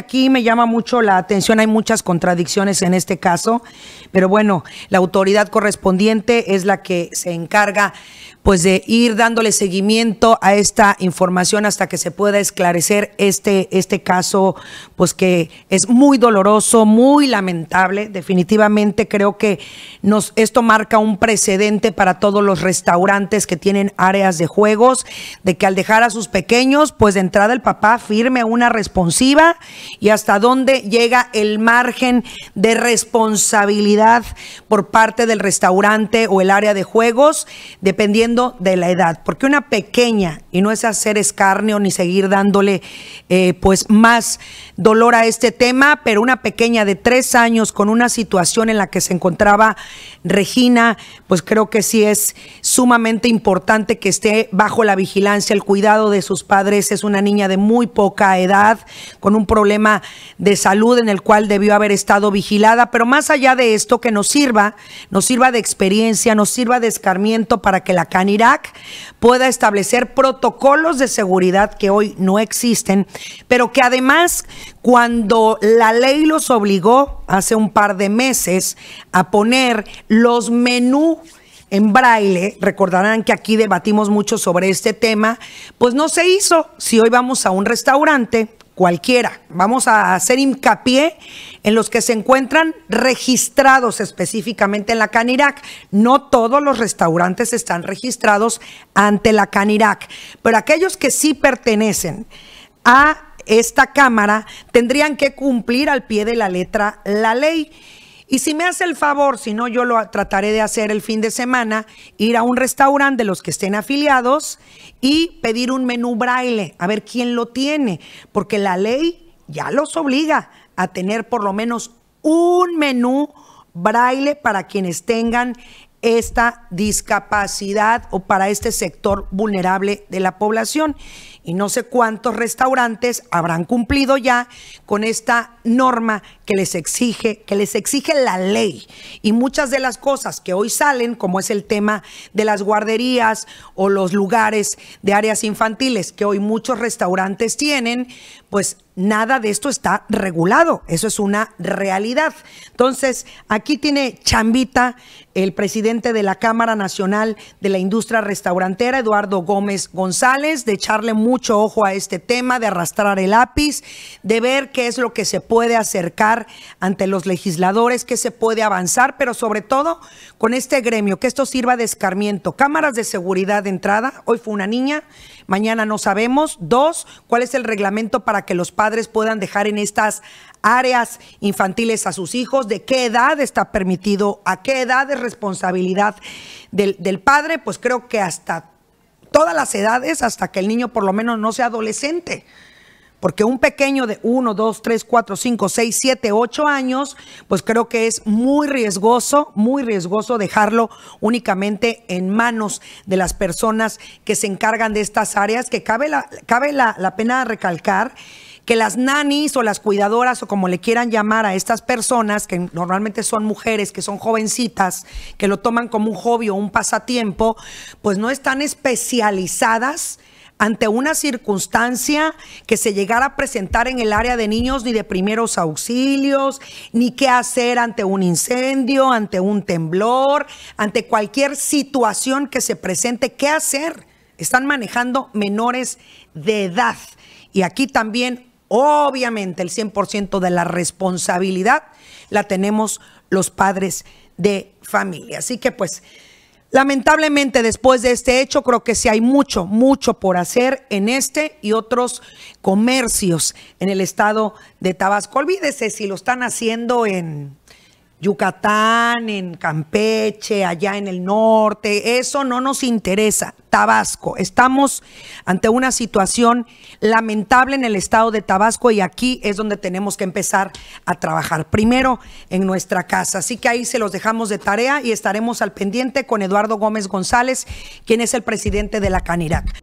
aquí me llama mucho la atención, hay muchas contradicciones en este caso, pero bueno, la autoridad correspondiente es la que se encarga pues de ir dándole seguimiento a esta información hasta que se pueda esclarecer este, este caso, pues que es muy doloroso, muy lamentable. Definitivamente creo que nos, esto marca un precedente para todos los restaurantes que tienen áreas de juegos, de que al dejar a sus pequeños, pues de entrada el papá firme una responsiva y hasta dónde llega el margen de responsabilidad por parte del restaurante o el área de juegos, dependiendo de la edad, porque una pequeña, y no es hacer escarnio ni seguir dándole eh, pues más dolor a este tema, pero una pequeña de tres años con una situación en la que se encontraba Regina, pues creo que sí es sumamente importante que esté bajo la vigilancia, el cuidado de sus padres, es una niña de muy poca edad, con un problema de salud en el cual debió haber estado vigilada, pero más allá de esto, que nos sirva, nos sirva de experiencia, nos sirva de escarmiento para que la Irak, pueda establecer protocolos de seguridad que hoy no existen, pero que además cuando la ley los obligó hace un par de meses a poner los menús en braille, recordarán que aquí debatimos mucho sobre este tema, pues no se hizo. Si hoy vamos a un restaurante cualquiera. Vamos a hacer hincapié en los que se encuentran registrados específicamente en la CANIRAC. No todos los restaurantes están registrados ante la CANIRAC, pero aquellos que sí pertenecen a esta Cámara tendrían que cumplir al pie de la letra la ley y si me hace el favor, si no, yo lo trataré de hacer el fin de semana, ir a un restaurante de los que estén afiliados y pedir un menú braille, a ver quién lo tiene, porque la ley ya los obliga a tener por lo menos un menú braille para quienes tengan esta discapacidad o para este sector vulnerable de la población y no sé cuántos restaurantes habrán cumplido ya con esta norma que les exige, que les exige la ley. Y muchas de las cosas que hoy salen, como es el tema de las guarderías o los lugares de áreas infantiles que hoy muchos restaurantes tienen, pues nada de esto está regulado. Eso es una realidad. Entonces, aquí tiene chambita el presidente de la Cámara Nacional de la Industria Restaurantera, Eduardo Gómez González, de echarle mucho mucho ojo a este tema, de arrastrar el lápiz, de ver qué es lo que se puede acercar ante los legisladores, qué se puede avanzar, pero sobre todo con este gremio, que esto sirva de escarmiento. Cámaras de seguridad de entrada, hoy fue una niña, mañana no sabemos. Dos, ¿cuál es el reglamento para que los padres puedan dejar en estas áreas infantiles a sus hijos, de qué edad está permitido, a qué edad es responsabilidad del, del padre, pues creo que hasta todas las edades hasta que el niño por lo menos no sea adolescente. Porque un pequeño de 1, 2, 3, 4, 5, 6, 7, 8 años, pues creo que es muy riesgoso, muy riesgoso dejarlo únicamente en manos de las personas que se encargan de estas áreas, que cabe la, cabe la, la pena recalcar que las nanis o las cuidadoras o como le quieran llamar a estas personas, que normalmente son mujeres, que son jovencitas, que lo toman como un hobby o un pasatiempo, pues no están especializadas ante una circunstancia que se llegara a presentar en el área de niños, ni de primeros auxilios, ni qué hacer ante un incendio, ante un temblor, ante cualquier situación que se presente, qué hacer. Están manejando menores de edad. Y aquí también Obviamente el 100% de la responsabilidad la tenemos los padres de familia. Así que pues lamentablemente después de este hecho creo que sí hay mucho, mucho por hacer en este y otros comercios en el estado de Tabasco. Olvídese si lo están haciendo en Yucatán, en Campeche, allá en el norte, eso no nos interesa. Tabasco, estamos ante una situación lamentable en el estado de Tabasco y aquí es donde tenemos que empezar a trabajar, primero en nuestra casa. Así que ahí se los dejamos de tarea y estaremos al pendiente con Eduardo Gómez González, quien es el presidente de la Canirac.